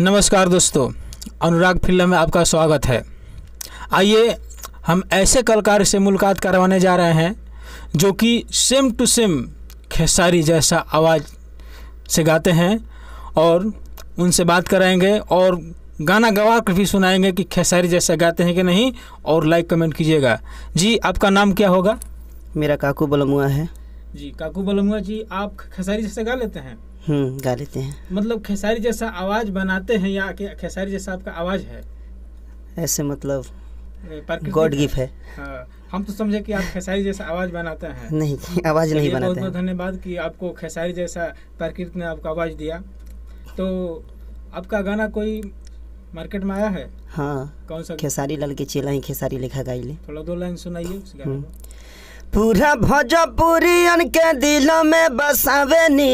नमस्कार दोस्तों अनुराग फिल्म में आपका स्वागत है आइए हम ऐसे कलाकार से मुलाकात करवाने जा रहे हैं जो कि सेम टू सेम खेसारी जैसा आवाज़ से गाते हैं और उनसे बात कराएंगे और गाना गवा कर भी सुनाएंगे कि खेसारी जैसा गाते हैं कि नहीं और लाइक कमेंट कीजिएगा जी आपका नाम क्या होगा मेरा काकू बलमुआ है जी काकू बलमुआ जी आप खेसारी जैसे गा लेते हैं हम्म, गा लेते हैं मतलब खेसारी जैसा आवाज़ बनाते हैं या खेसारी जैसा आपका आवाज़ है ऐसे मतलब गॉड गिफ्ट है हाँ, हम तो समझे कि आप खेसारी जैसा आवाज़ बनाते हैं नहीं आवाज़ नहीं बनाते बहुत बहुत धन्यवाद कि आपको खेसारी जैसा प्रकृति ने आपको आवाज़ दिया तो आपका गाना कोई मार्केट में आया है हाँ कौन सा खेसारी लाल के चेला ही खेसारी लिखा गाई ले थोड़ा दो लाइन सुनाइए उस गाने हम्म। पूरा भोजपुरियन के दिलों में बसावनी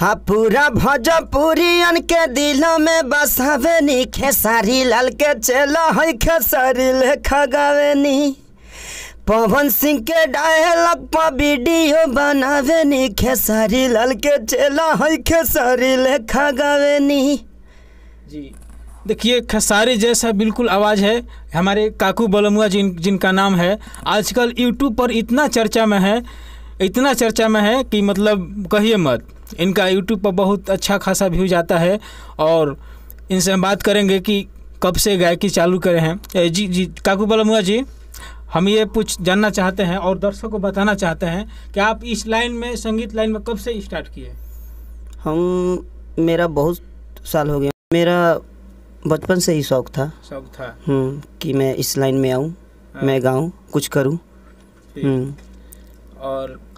हाँ पूरा भोजपुरियन के दिलों में बसावनी खेसारी लाल के चेला है खेसारी ले पवन सिंह के डायलॉग पर वीडियो बनावेनी खेसारी लाल के चेला है खेसारी ले जी देखिए खसारी जैसा बिल्कुल आवाज़ है हमारे काकू बलमुआ जिन जिनका नाम है आजकल यूट्यूब पर इतना चर्चा में है इतना चर्चा में है कि मतलब कहिए मत इनका यूट्यूब पर बहुत अच्छा खासा व्यूज आता है और इनसे हम बात करेंगे कि कब से गायकी चालू करे हैं जी जी काकू बलमुआ जी हम ये पूछ जानना चाहते हैं और दर्शकों को बताना चाहते हैं कि आप इस लाइन में संगीत लाइन में कब से स्टार्ट किए हम मेरा बहुत साल हो गया मेरा बचपन से ही शौक था शौक था हम्म कि मैं इस लाइन में आऊँ हाँ। मैं गाऊँ कुछ करूँ हम्म। और